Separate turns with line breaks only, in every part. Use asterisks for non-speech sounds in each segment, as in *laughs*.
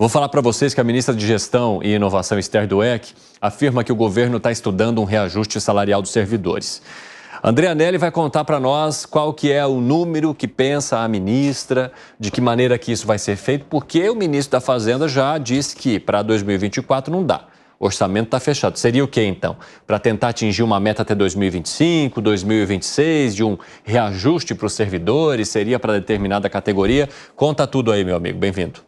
Vou falar para vocês que a ministra de Gestão e Inovação, Esther Dueck, afirma que o governo está estudando um reajuste salarial dos servidores. André Nelly vai contar para nós qual que é o número que pensa a ministra, de que maneira que isso vai ser feito, porque o ministro da Fazenda já disse que para 2024 não dá. O orçamento está fechado. Seria o que então? Para tentar atingir uma meta até 2025, 2026, de um reajuste para os servidores, seria para determinada categoria? Conta tudo aí, meu amigo. Bem-vindo.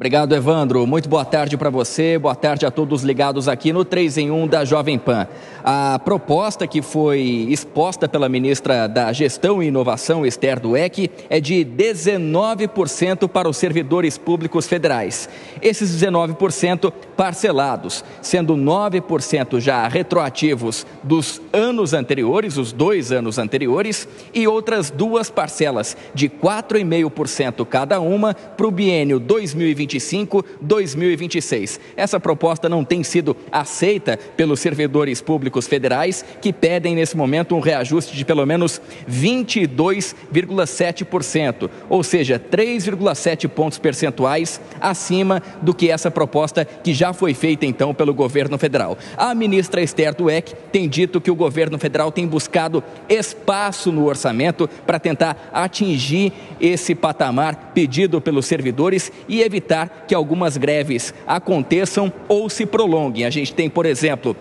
Obrigado, Evandro. Muito boa tarde para você, boa tarde a todos ligados aqui no 3 em 1 da Jovem Pan. A proposta que foi exposta pela ministra da Gestão e Inovação, Esther Dueck, é de 19% para os servidores públicos federais. Esses 19% parcelados, sendo 9% já retroativos dos anos anteriores, os dois anos anteriores, e outras duas parcelas de 4,5% cada uma para o biênio 2021. 2025-2026. Essa proposta não tem sido aceita pelos servidores públicos federais, que pedem nesse momento um reajuste de pelo menos 22,7%, ou seja, 3,7 pontos percentuais acima do que essa proposta que já foi feita então pelo governo federal. A ministra Esther Dueck tem dito que o governo federal tem buscado espaço no orçamento para tentar atingir esse patamar pedido pelos servidores e evitar evitar que algumas greves aconteçam ou se prolonguem. A gente tem, por exemplo,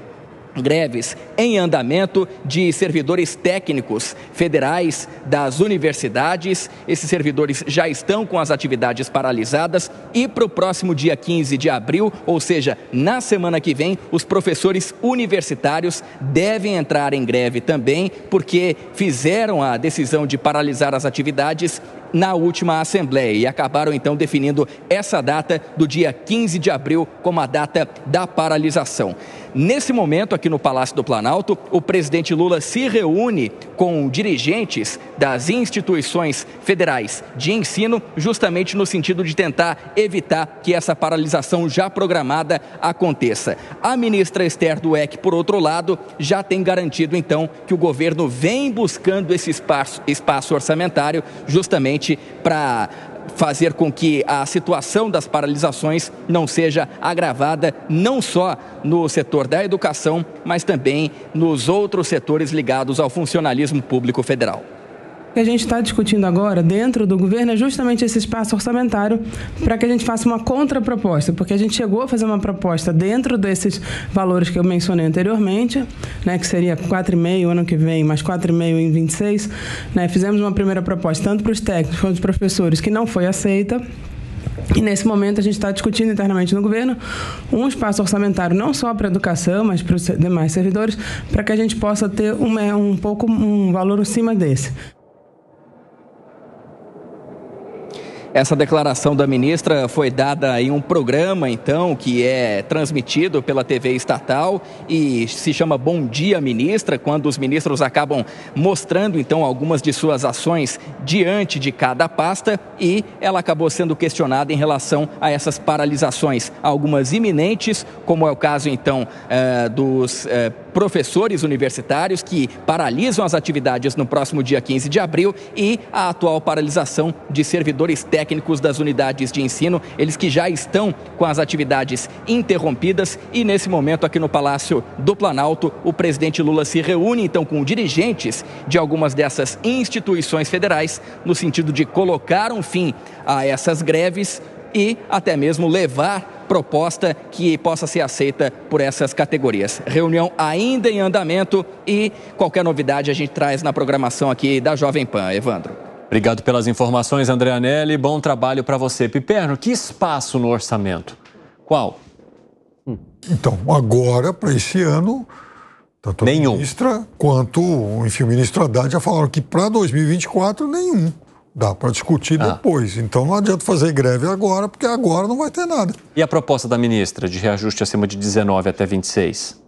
greves em andamento de servidores técnicos federais das universidades. Esses servidores já estão com as atividades paralisadas e para o próximo dia 15 de abril, ou seja, na semana que vem, os professores universitários devem entrar em greve também, porque fizeram a decisão de paralisar as atividades na última Assembleia e acabaram então definindo essa data do dia 15 de abril como a data da paralisação. Nesse momento, aqui no Palácio do Planalto, o presidente Lula se reúne com dirigentes das instituições federais de ensino, justamente no sentido de tentar evitar que essa paralisação já programada aconteça. A ministra Esther Dueck, por outro lado, já tem garantido então que o governo vem buscando esse espaço, espaço orçamentário justamente justamente para fazer com que a situação das paralisações não seja agravada não só no setor da educação, mas também nos outros setores ligados ao funcionalismo público federal que a gente está discutindo agora dentro do governo é justamente esse espaço orçamentário para que a gente faça uma contraproposta, porque a gente chegou a fazer uma proposta dentro desses valores que eu mencionei anteriormente, né, que seria 4,5 ano que vem, mais 4,5 em 26. Né, fizemos uma primeira proposta tanto para os técnicos quanto para os professores, que não foi aceita. E nesse momento a gente está discutindo internamente no governo um espaço orçamentário não só para a educação, mas para os demais servidores, para que a gente possa ter um, um pouco um valor acima desse. Essa declaração da ministra foi dada em um programa, então, que é transmitido pela TV estatal e se chama Bom Dia Ministra, quando os ministros acabam mostrando, então, algumas de suas ações diante de cada pasta e ela acabou sendo questionada em relação a essas paralisações, algumas iminentes, como é o caso, então, eh, dos eh, professores universitários que paralisam as atividades no próximo dia 15 de abril e a atual paralisação de servidores técnicos das unidades de ensino, eles que já estão com as atividades interrompidas e nesse momento aqui no Palácio do Planalto, o presidente Lula se reúne então com dirigentes de algumas dessas instituições federais no sentido de colocar um fim a essas greves e até mesmo levar proposta que possa ser aceita por essas categorias. Reunião ainda em andamento e qualquer novidade a gente traz na programação aqui da Jovem Pan. Evandro.
Obrigado pelas informações, André Anelli. Bom trabalho para você. Piperno, que espaço no orçamento? Qual?
Hum.
Então, agora, para esse ano, tanto nenhum. a ministra quanto enfim, o ministro Haddad já falaram que para 2024, nenhum. Dá para discutir ah. depois. Então não adianta fazer greve agora, porque agora não vai ter nada.
E a proposta da ministra de reajuste acima de 19 até 26?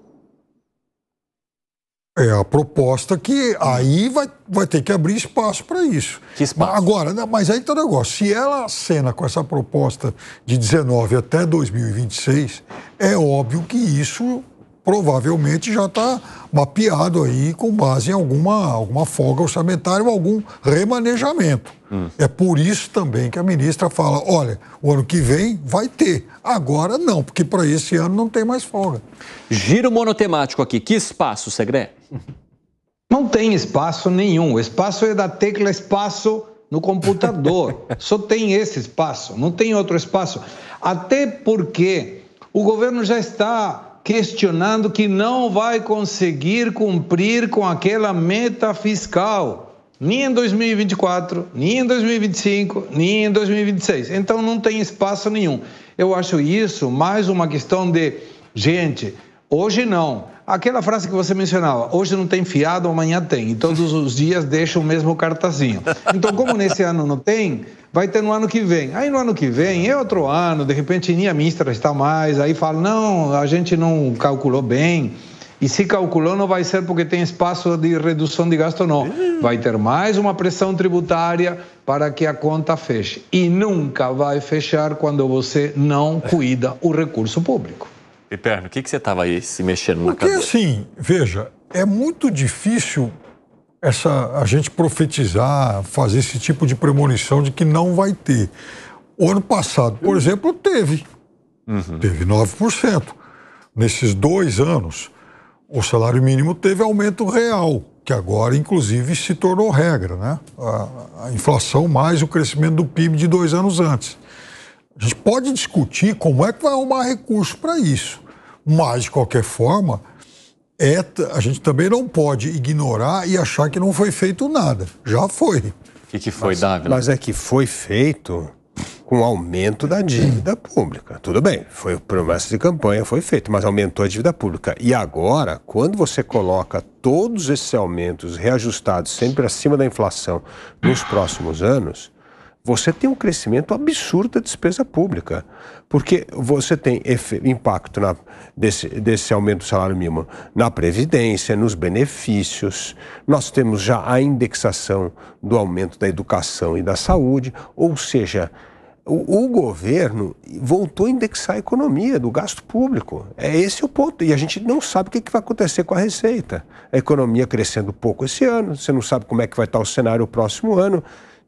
É a proposta que aí vai, vai ter que abrir espaço para isso. Que espaço? Agora, né, mas aí está o negócio. Se ela acena com essa proposta de 19 até 2026, é óbvio que isso provavelmente já está mapeado aí com base em alguma, alguma folga orçamentária ou algum remanejamento. Hum. É por isso também que a ministra fala: olha, o ano que vem vai ter, agora não, porque para esse ano não tem mais folga.
Giro monotemático aqui. Que espaço, segredo
Não tem espaço nenhum. O espaço é da tecla espaço no computador. *laughs* Só tem esse espaço, não tem outro espaço. Até porque o governo já está questionando que não vai conseguir cumprir com aquela meta fiscal, nem em 2024, nem em 2025, nem em 2026. Então não tem espaço nenhum. Eu acho isso mais uma questão de gente Hoje não. Aquela frase que você mencionava, hoje não tem fiado, amanhã tem. E todos *laughs* os dias deixa o mesmo cartazinho. Então, como nesse ano não tem, vai ter no ano que vem. Aí no ano que vem é outro ano, de repente a ministra está mais, aí fala, não, a gente não calculou bem. E se calculou, não vai ser porque tem espaço de redução de gasto, não. Vai ter mais uma pressão tributária para que a conta feche. E nunca vai fechar quando você não cuida o recurso público.
Piperno, o que, que você estava aí se mexendo Porque, na cabeça? Porque
assim, veja, é muito difícil
essa a gente profetizar, fazer esse tipo de premonição de que não vai ter. O ano passado, por exemplo, teve. Uhum. Teve 9%. Nesses dois anos, o salário mínimo teve aumento real, que agora, inclusive, se tornou regra, né? A, a inflação mais o crescimento do PIB de dois anos antes. A gente pode discutir como é que vai arrumar recurso para isso, mas, de qualquer forma, é, a gente também não pode ignorar e achar que não foi feito nada.
Já foi. O que, que, foi, mas, Dávila? Mas é que foi feito com aumento da dívida pública. Tudo bem, foi promessa de campanha, foi feito, mas aumentou a dívida pública. E agora, quando você coloca todos esses aumentos reajustados sempre acima da inflação nos próximos anos, você tem um crescimento absurdo da despesa pública, porque você tem impacto na, desse, desse aumento do salário mínimo na Previdência, nos benefícios, nós temos já a indexação do aumento da educação e da saúde, ou seja, o, o, governo voltou a indexar a economia do gasto público. É esse o ponto. E a gente não sabe o que, que vai acontecer com a receita. A economia crescendo pouco esse ano, você não sabe como é que vai estar o cenário o próximo ano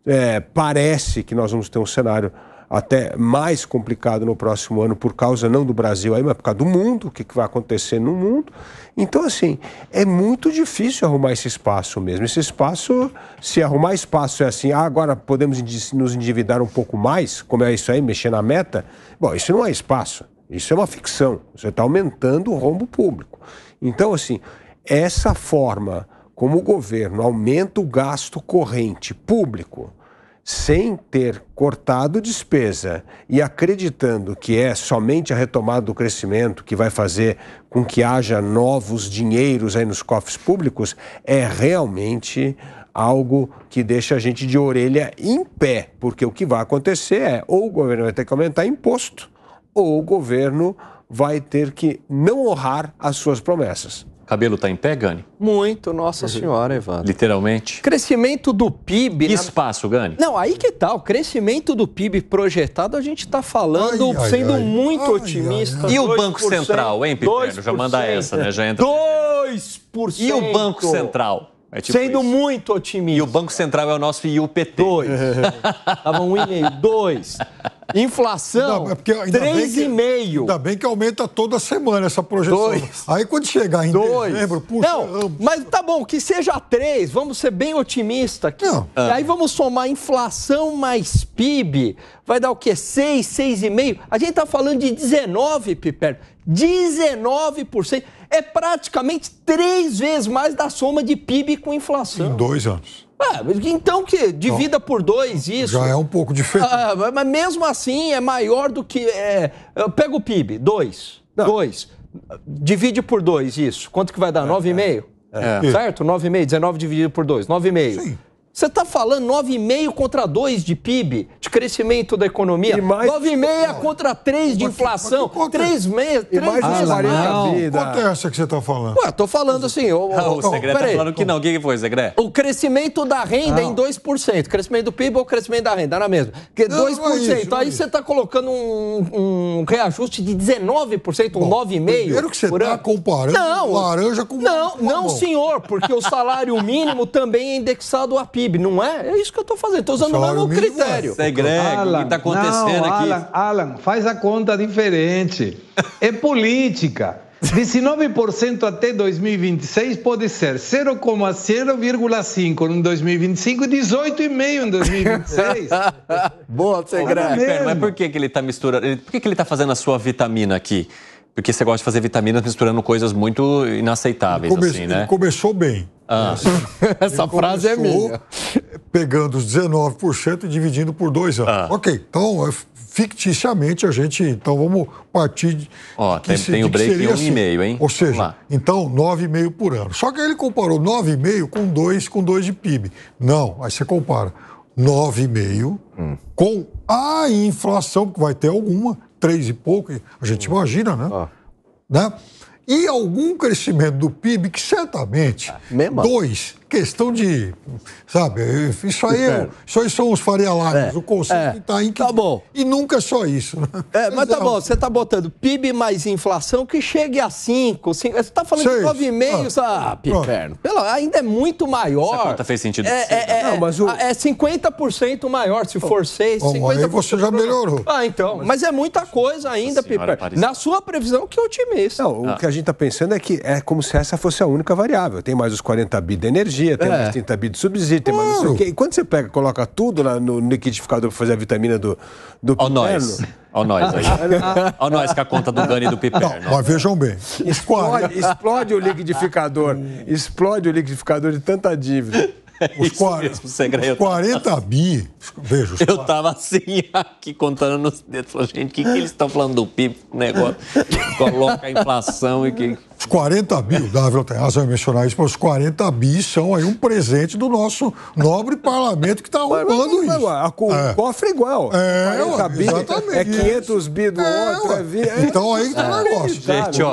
é, parece que nós vamos ter um cenário até mais complicado no próximo ano por causa não do Brasil aí, mas por causa do mundo, o que, que vai acontecer no mundo. Então, assim, é muito difícil arrumar esse espaço mesmo. Esse espaço, se arrumar espaço é assim, ah, agora podemos nos endividar um pouco mais, como é isso aí, mexer na meta. Bom, isso não é espaço, isso é uma ficção. Você está aumentando o rombo público. Então, assim, essa forma como o governo aumenta o gasto corrente público sem ter cortado despesa e acreditando que é somente a retomada do crescimento que vai fazer com que haja novos dinheiros aí nos cofres públicos, é realmente algo que deixa a gente de orelha em pé, porque o que vai acontecer é ou o governo vai ter que aumentar imposto ou o governo vai ter que não honrar as suas promessas
cabelo está em pé, Gani?
Muito, Nossa uhum. Senhora,
Evandro. Literalmente. Crescimento do PIB. Que na... espaço, Gani?
Não, aí que tal? Tá, o crescimento do PIB projetado, a gente está falando, ai, sendo ai, muito otimista. E o Banco Central, hein, Piperno? Já manda essa, né? Já entra. 2%. E o Banco Central? É tipo Sendo
isso. muito otimista. E o Banco Central é o nosso IUPT. Dois. *laughs* Tava um e meio. Dois.
Inflação, 3,5. É ainda bem que aumenta toda semana essa projeção. Dois. Aí quando chegar em Dois. dezembro, puxa... Não, mas tá bom, que seja 3,
vamos ser bem otimistas aqui. Não. E aí ah. vamos somar inflação mais PIB, vai dar o quê? 6, 6,5? A gente tá falando de 19, Piper. 19%. É praticamente três vezes mais da soma de PIB com inflação. Em
dois anos.
Ah, então que divida por dois isso. Já é um pouco diferente. Ah, mas mesmo assim é maior do que. É, pega o PIB, dois. Não. Dois. Divide por dois isso. Quanto que vai dar? É, é. meio? É. É. Certo? meio 19 dividido por dois e meio. Sim. Você está falando 9,5 contra 2 de PIB, de crescimento da economia. 9,5 contra 3 de inflação. Mas, 3 meses. E mais meses. Ah, não. vida. Quanto é essa
que você está falando?
Ué, estou falando assim. Eu, ah, o, o Segre está falando que não. O que foi, Segre? O crescimento da renda não. É em 2%. Ah. crescimento do PIB ou crescimento da renda? Era mesmo. Porque 2%. Não é isso, é então aí é você está colocando um, um, reajuste de 19%, um 9,5%. Primeiro que você está comparando não, laranja com Não, não, senhor, porque o salário mínimo também é indexado a PIB. PIB, não é? É isso que eu estou fazendo, estou usando o mesmo
critério. É Segrega, Alan, o que está acontecendo não, aqui? Alan, Alan, faz a conta diferente. É política. 19% até 2026 pode ser 0,0,5 em 2025 e 18,5 em 2026. *laughs* Boa, Segredo. É mas
por que, que ele está misturando? Por que, que ele está fazendo a sua vitamina aqui? Porque você gosta de fazer vitaminas misturando coisas muito inaceitáveis, come... assim, né?
começou bem. Ah. Né, assim, *laughs* Essa ele frase é minha. Pegando os 19% e dividindo por dois anos. Ah. Ok, então é ficticiamente a gente. Então vamos partir de. Ó, tem, se, tem o break em 1,5, um assim. hein? Ou seja, Lá. então 9,5 por ano. Só que aí ele comparou 9,5 com 2 com de PIB. Não, aí você compara 9,5 hum. com a inflação, que vai ter alguma, três e pouco, a gente imagina, né? né? E algum crescimento do PIB que certamente ah, dois questão de. Sabe, isso aí, eu isso aí são os faria É. O conceito está é. em que. Tá bom. E nunca é só isso. Né? É, mas tá é bom, você está botando PIB mais inflação que chegue
a 5. Você está falando Seis. de 9,5, ah. sabe, ah, Piperno? Pela, ainda é muito maior. Essa conta fez sentido. É, é, não, mas o... é 50% maior, se for 6. Bom, Aí você já melhorou. Ah, então. Mas, mas é muita coisa ainda, piper Na sua previsão, que otimista. Não, ah. o que
a gente está pensando é que é como se essa fosse a única variável. Tem mais os 40 bi da energia energia, tem, é. tem tabi de subsídio, tem mais não sei o quê. E quando você pega, coloca tudo lá no liquidificador para fazer a vitamina do, do Ó nós. Ó nós aí.
nós com a conta do Gani e do Piperno. Mas
vejam bem. Explode, explode o liquidificador. Explode o liquidificador de tanta dívida
os, Isso 40, mesmo, os 40
bi. Veja, Eu tava assim, aqui
contando nos dedos, falando, gente, o que, que eles estão falando do PIB, negócio que coloca a inflação e que.
Os 40 bi, o Davi tem razão em mencionar isso, mas os 40 bi são aí um presente do nosso nobre parlamento que está arrumando isso. Agora, o é. cofre é igual. É, 40 bi, é 500 bi do é, outro. É, então aí que está o é. negócio. Gente, olha.